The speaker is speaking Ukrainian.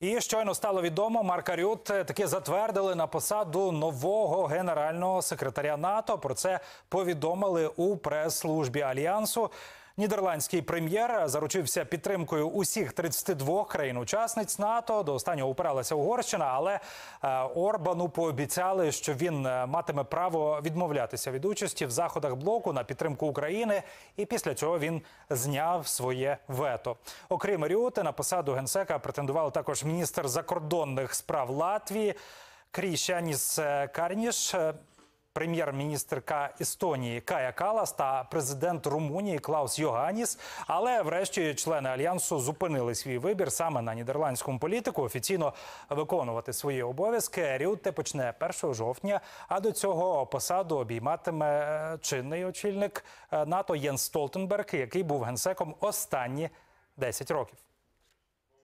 І щойно стало відомо, Марка Рют е, таки затвердили на посаду нового генерального секретаря НАТО. Про це повідомили у прес-службі альянсу. Нідерландський прем'єр заручився підтримкою усіх 32 країн-учасниць НАТО. До останнього упиралася Угорщина, але е, Орбану пообіцяли, що він е, матиме право відмовлятися від участі в заходах блоку на підтримку України, і після цього він зняв своє вето. Окрім Рюти, на посаду генсека претендував також міністр закордонних справ Латвії Кріщаніс е, Карніш прем'єр-міністрка Естонії Кая Калас та президент Румунії Клаус Йоганіс. Але, врешті, члени альянсу зупинили свій вибір саме на нідерландському політику. Офіційно виконувати свої обов'язки. Рюте почне 1 жовтня. А до цього посаду обійматиме е, чинний очільник е, НАТО Єнс Столтенберг, який був генсеком останні 10 років.